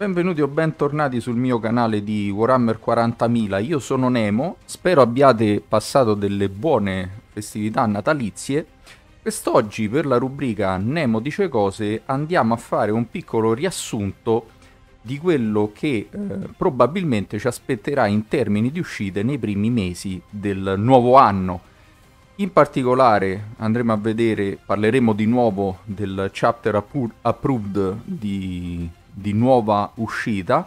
Benvenuti o bentornati sul mio canale di Warhammer 40.000, io sono Nemo, spero abbiate passato delle buone festività natalizie. Quest'oggi per la rubrica Nemo dice cose andiamo a fare un piccolo riassunto di quello che eh, probabilmente ci aspetterà in termini di uscite nei primi mesi del nuovo anno. In particolare andremo a vedere, parleremo di nuovo del chapter approved di di nuova uscita.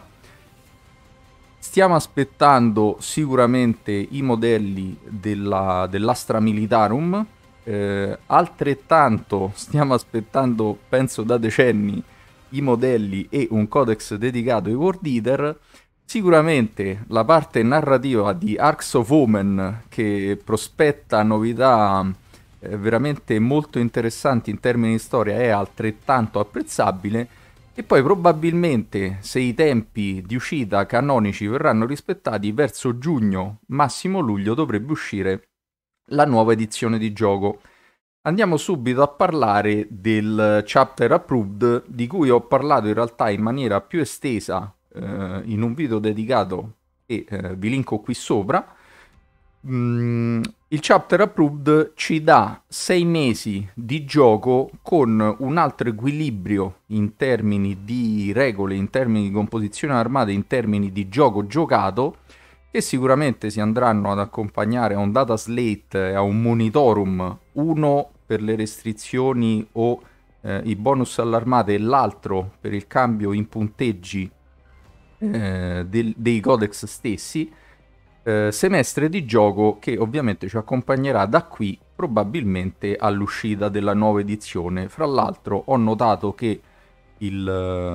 Stiamo aspettando sicuramente i modelli della, dell'Astra Militarum, eh, altrettanto stiamo aspettando, penso da decenni, i modelli e un codex dedicato ai World Eater. Sicuramente la parte narrativa di Arcs of Omen che prospetta novità eh, veramente molto interessanti in termini di storia è altrettanto apprezzabile e poi probabilmente se i tempi di uscita canonici verranno rispettati verso giugno, massimo luglio dovrebbe uscire la nuova edizione di gioco. Andiamo subito a parlare del chapter approved di cui ho parlato in realtà in maniera più estesa eh, in un video dedicato e eh, vi linko qui sopra. Mm, il chapter approved ci dà sei mesi di gioco con un altro equilibrio in termini di regole, in termini di composizione armata, in termini di gioco giocato che sicuramente si andranno ad accompagnare a un data slate e a un monitorum, uno per le restrizioni o eh, i bonus all'armata e l'altro per il cambio in punteggi eh, del, dei codex stessi eh, semestre di gioco che ovviamente ci accompagnerà da qui probabilmente all'uscita della nuova edizione. Fra l'altro ho notato che il,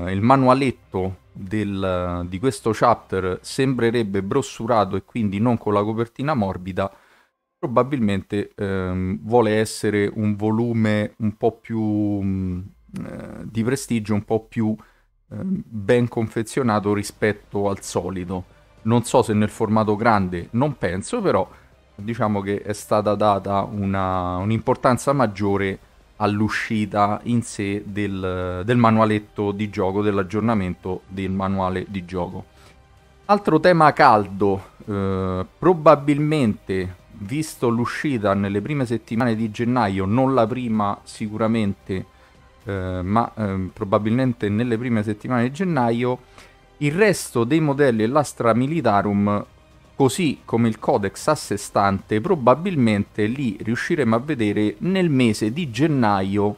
eh, il manualetto del, eh, di questo chapter sembrerebbe brossurato e quindi non con la copertina morbida, probabilmente ehm, vuole essere un volume un po' più mh, mm, eh, di prestigio, un po' più eh, ben confezionato rispetto al solito non so se nel formato grande, non penso, però diciamo che è stata data una, un'importanza maggiore all'uscita in sé del, del manualetto di gioco, dell'aggiornamento del manuale di gioco. Altro tema caldo, eh, probabilmente visto l'uscita nelle prime settimane di gennaio, non la prima sicuramente, eh, ma eh, probabilmente nelle prime settimane di gennaio, il resto dei modelli dell'Astra Militarum, così come il Codex a sé stante, probabilmente li riusciremo a vedere nel mese di gennaio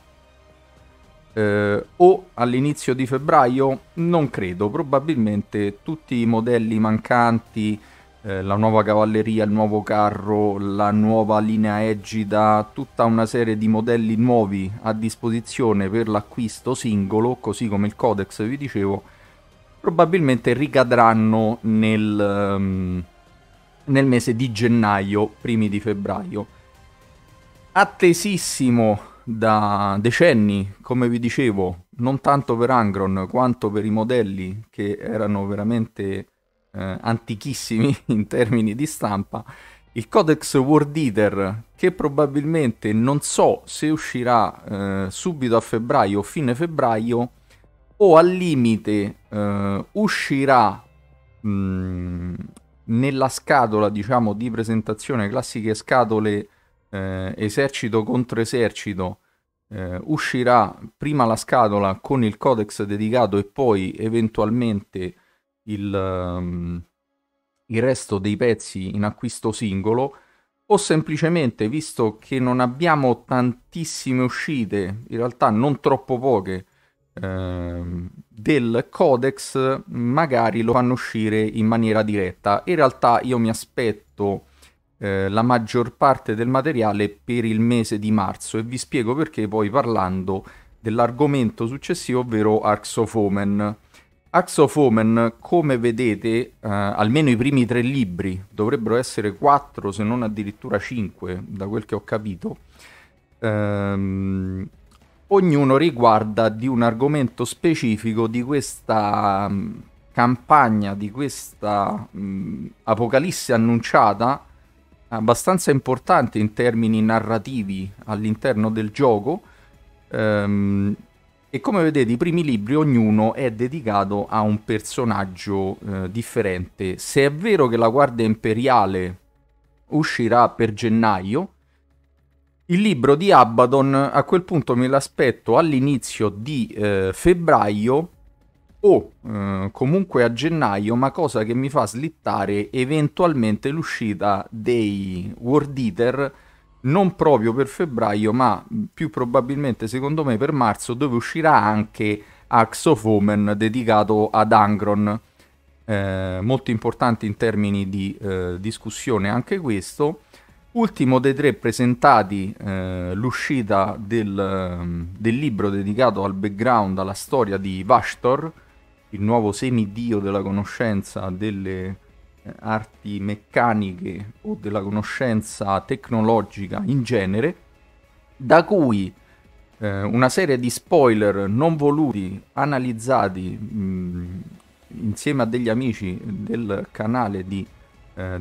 eh, o all'inizio di febbraio, non credo, probabilmente tutti i modelli mancanti, eh, la nuova cavalleria, il nuovo carro, la nuova linea egida, tutta una serie di modelli nuovi a disposizione per l'acquisto singolo, così come il codex vi dicevo, probabilmente ricadranno nel, um, nel mese di gennaio, primi di febbraio. Attesissimo da decenni, come vi dicevo, non tanto per Angron quanto per i modelli che erano veramente eh, antichissimi in termini di stampa, il Codex World Eater che probabilmente non so se uscirà eh, subito a febbraio o fine febbraio, o al limite eh, uscirà mh, mm, nella scatola, diciamo, di presentazione, classiche scatole eh, esercito contro esercito, eh, uscirà prima la scatola con il codex dedicato e poi eventualmente il, um, il resto dei pezzi in acquisto singolo o semplicemente visto che non abbiamo tantissime uscite, in realtà non troppo poche, Ehm, del codex magari lo fanno uscire in maniera diretta. In realtà io mi aspetto eh, la maggior parte del materiale per il mese di marzo e vi spiego perché poi parlando dell'argomento successivo, ovvero Arx of Omen. Arx of Omen, come vedete, eh, almeno i primi tre libri, dovrebbero essere quattro se non addirittura cinque, da quel che ho capito, ehm, ognuno riguarda di un argomento specifico di questa mm, campagna, di questa mh, mm, apocalisse annunciata, abbastanza importante in termini narrativi all'interno del gioco. Ehm, e come vedete i primi libri ognuno è dedicato a un personaggio eh, differente. Se è vero che la Guardia Imperiale uscirà per gennaio, il libro di Abaddon a quel punto me l'aspetto all'inizio di eh, febbraio o eh, comunque a gennaio, ma cosa che mi fa slittare eventualmente l'uscita dei World Eater non proprio per febbraio, ma più probabilmente secondo me per marzo, dove uscirà anche Axe of Omen dedicato ad Angron. Eh, molto importante in termini di eh, discussione anche questo. Ultimo dei tre presentati, eh, l'uscita del, del, libro dedicato al background, alla storia di Vashtor, il nuovo semidio della conoscenza delle eh, arti meccaniche o della conoscenza tecnologica in genere, da cui eh, una serie di spoiler non voluti, analizzati mh, mm, insieme a degli amici del canale di eh,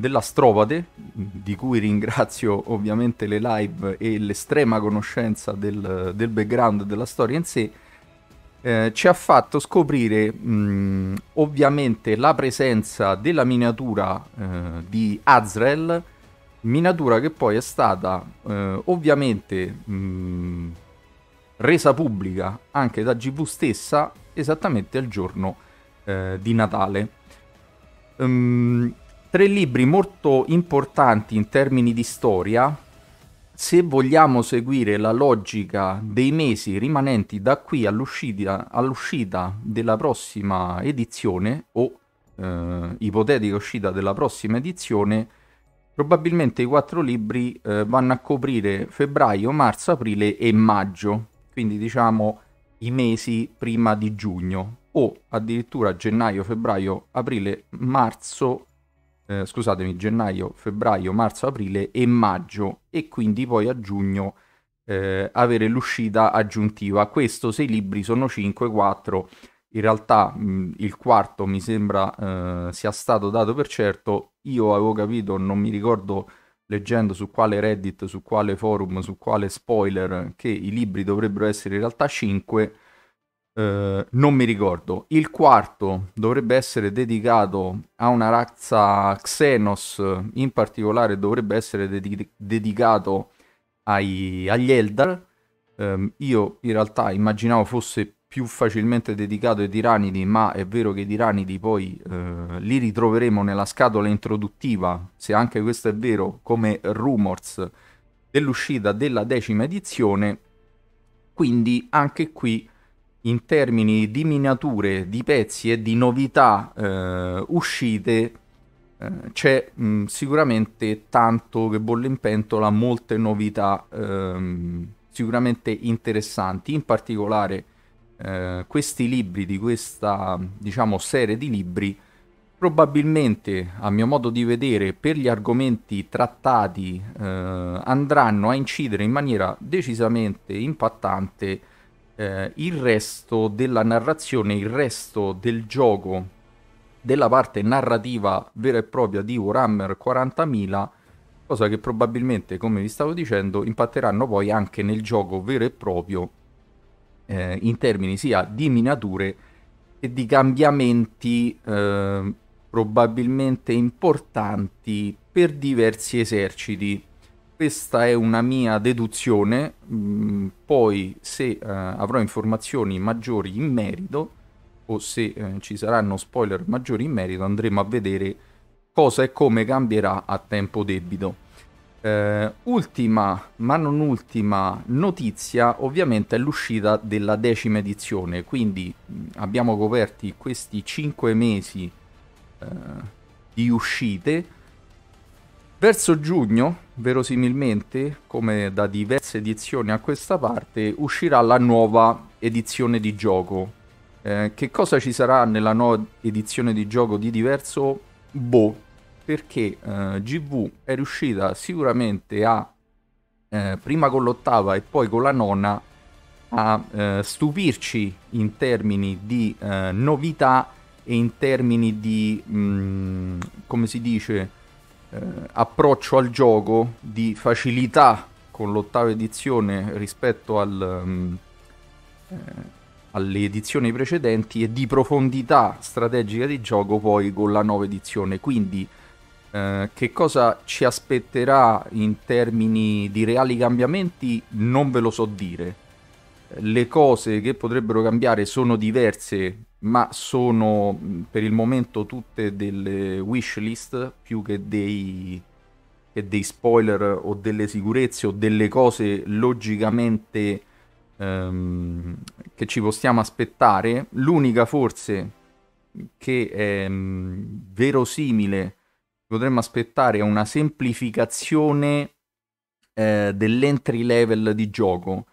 di cui ringrazio ovviamente le live e l'estrema conoscenza del, del background della storia in sé, eh, ci ha fatto scoprire mh, mm, ovviamente la presenza della miniatura eh, di Azrael, miniatura che poi è stata eh, ovviamente mh, mm, resa pubblica anche da GV stessa esattamente al giorno eh, di Natale. Um, tre libri molto importanti in termini di storia. Se vogliamo seguire la logica dei mesi rimanenti da qui all'uscita, all'uscita della prossima edizione o eh, ipotetica uscita della prossima edizione, probabilmente i quattro libri eh, vanno a coprire febbraio, marzo, aprile e maggio, quindi diciamo i mesi prima di giugno o addirittura gennaio, febbraio, aprile, marzo eh, scusatemi, gennaio, febbraio, marzo, aprile e maggio e quindi poi a giugno eh, avere l'uscita aggiuntiva. Questo se i libri sono 5, 4, in realtà mh, il quarto mi sembra eh, sia stato dato per certo, io avevo capito, non mi ricordo leggendo su quale Reddit, su quale forum, su quale spoiler, che i libri dovrebbero essere in realtà 5 eh, non mi ricordo. Il quarto dovrebbe essere dedicato a una razza Xenos, in particolare dovrebbe essere dedi- dedicato ai, agli Eldar. Eh, io in realtà immaginavo fosse più facilmente dedicato ai tiranidi, ma è vero che i tiranidi poi eh, li ritroveremo nella scatola introduttiva, se anche questo è vero, come rumors dell'uscita della decima edizione. Quindi anche qui in termini di miniature, di pezzi e di novità eh, uscite eh, c'è mh, mm, sicuramente tanto che bolle in pentola, molte novità ehm, sicuramente interessanti, in particolare eh, questi libri di questa diciamo serie di libri probabilmente a mio modo di vedere per gli argomenti trattati eh, andranno a incidere in maniera decisamente impattante eh, il resto della narrazione, il resto del gioco, della parte narrativa vera e propria di Warhammer 40.000, cosa che probabilmente, come vi stavo dicendo, impatteranno poi anche nel gioco vero e proprio eh, in termini sia di miniature e di cambiamenti eh, probabilmente importanti per diversi eserciti questa è una mia deduzione, mh, mm, poi se eh, avrò informazioni maggiori in merito o se eh, ci saranno spoiler maggiori in merito andremo a vedere cosa e come cambierà a tempo debito. Eh, ultima, ma non ultima notizia, ovviamente è l'uscita della decima edizione, quindi mm, abbiamo coperti questi 5 mesi eh, di uscite Verso giugno, verosimilmente, come da diverse edizioni a questa parte, uscirà la nuova edizione di gioco. Eh, che cosa ci sarà nella nuova edizione di gioco di diverso? Boh, perché eh, GV è riuscita sicuramente a, eh, prima con l'ottava e poi con la nona, a eh, stupirci in termini di eh, novità e in termini di, mh, mm, come si dice, eh, approccio al gioco di facilità con l'ottava edizione rispetto al, um, eh, alle edizioni precedenti e di profondità strategica di gioco poi con la nuova edizione. Quindi eh, che cosa ci aspetterà in termini di reali cambiamenti non ve lo so dire. Le cose che potrebbero cambiare sono diverse ma sono per il momento tutte delle wishlist più che dei, che dei spoiler o delle sicurezze o delle cose logicamente ehm, che ci possiamo aspettare. L'unica forse che è mh, mm, verosimile potremmo aspettare è una semplificazione eh, dell'entry level di gioco.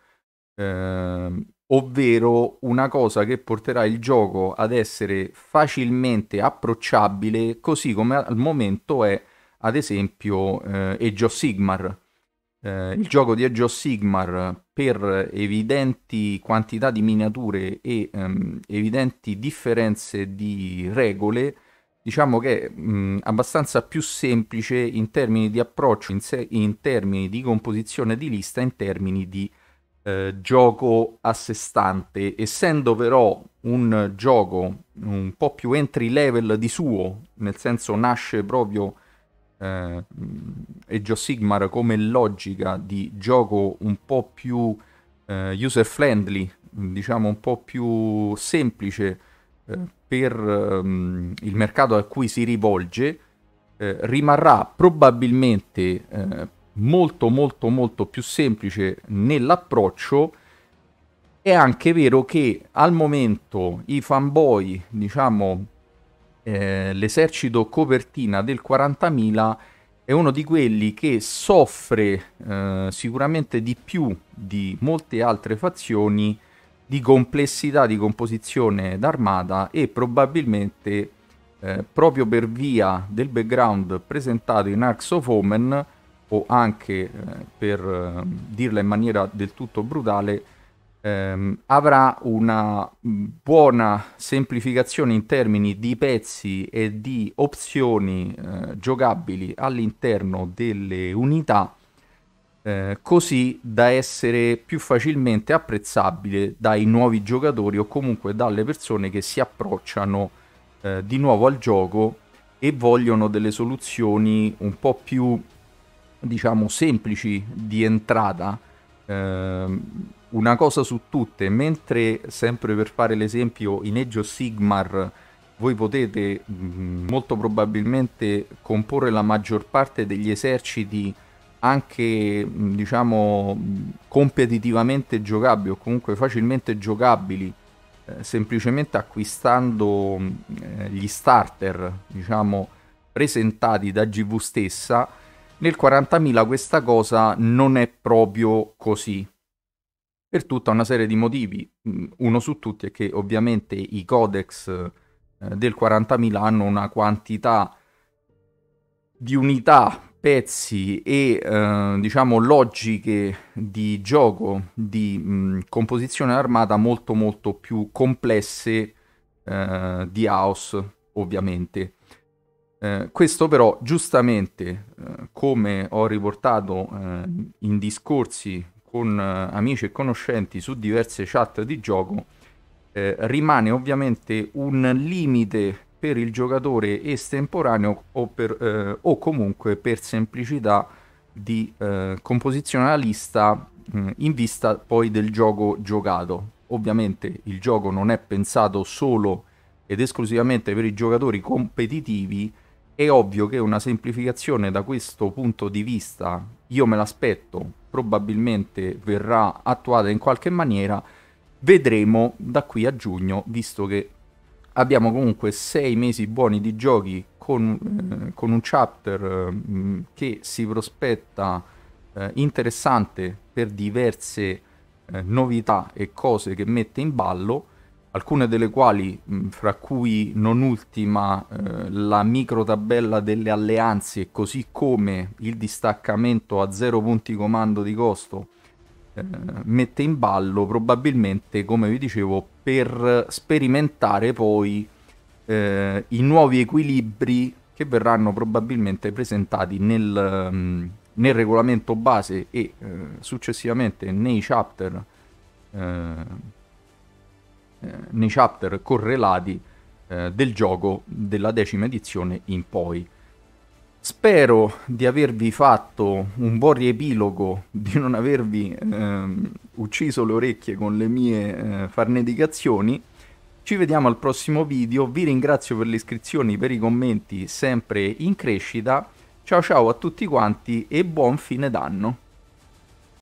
Eh, ovvero una cosa che porterà il gioco ad essere facilmente approcciabile, così come al momento è ad esempio eh, Age of Sigmar. Eh, il gioco di Age of Sigmar per evidenti quantità di miniature e ehm, evidenti differenze di regole, diciamo che è mh, abbastanza più semplice in termini di approccio, in, se- in termini di composizione di lista, in termini di eh, gioco a sé stante, essendo però un gioco un po' più entry level di suo, nel senso nasce proprio eh, Age Sigmar come logica di gioco un po' più eh, user friendly, diciamo un po' più semplice eh, per ehm, il mercato a cui si rivolge, eh, rimarrà probabilmente eh, molto molto molto più semplice nell'approccio. È anche vero che al momento i fanboy, diciamo eh, l'esercito copertina del 40.000, è uno di quelli che soffre eh, sicuramente di più di molte altre fazioni di complessità di composizione d'armata e probabilmente eh, proprio per via del background presentato in Arcs of Omen o anche, eh, per ehm, dirla in maniera del tutto brutale, ehm, avrà una mm, buona semplificazione in termini di pezzi e di opzioni eh, giocabili all'interno delle unità, eh, così da essere più facilmente apprezzabile dai nuovi giocatori o comunque dalle persone che si approcciano eh, di nuovo al gioco e vogliono delle soluzioni un po' più diciamo, semplici di entrata. Eh, una cosa su tutte, mentre sempre per fare l'esempio in Age of Sigmar voi potete mh, mm, molto probabilmente comporre la maggior parte degli eserciti anche mm, diciamo mm, competitivamente giocabili o comunque facilmente giocabili eh, semplicemente acquistando eh, gli starter diciamo presentati da GV stessa nel 40.000 questa cosa non è proprio così, per tutta una serie di motivi. Mm, uno su tutti è che ovviamente i codex eh, del 40.000 hanno una quantità di unità, pezzi e eh, diciamo logiche di gioco, di mh, mm, composizione armata molto molto più complesse eh, di House, ovviamente. Eh, questo però giustamente, eh, come ho riportato eh, in discorsi con eh, amici e conoscenti su diverse chat di gioco, eh, rimane ovviamente un limite per il giocatore estemporaneo o, per, o comunque per semplicità di composizione alla lista mh, mm, in vista poi del gioco giocato. Ovviamente il gioco non è pensato solo ed esclusivamente per i giocatori competitivi, è ovvio che una semplificazione da questo punto di vista, io me l'aspetto, probabilmente verrà attuata in qualche maniera, vedremo da qui a giugno, visto che abbiamo comunque sei mesi buoni di giochi con, eh, con un chapter eh, che si prospetta eh, interessante per diverse eh, novità e cose che mette in ballo alcune delle quali, fra cui non ultima eh, la micro tabella delle alleanze, così come il distaccamento a zero punti comando di costo, eh, mette in ballo probabilmente, come vi dicevo, per sperimentare poi eh, i nuovi equilibri che verranno probabilmente presentati nel, nel regolamento base e eh, successivamente nei chapter eh, eh, nei chapter correlati eh, del gioco della decima edizione in poi. Spero di avervi fatto un buon riepilogo, di non avervi ehm, ucciso le orecchie con le mie eh, farneticazioni. Ci vediamo al prossimo video, vi ringrazio per le iscrizioni, per i commenti sempre in crescita. Ciao ciao a tutti quanti e buon fine d'anno!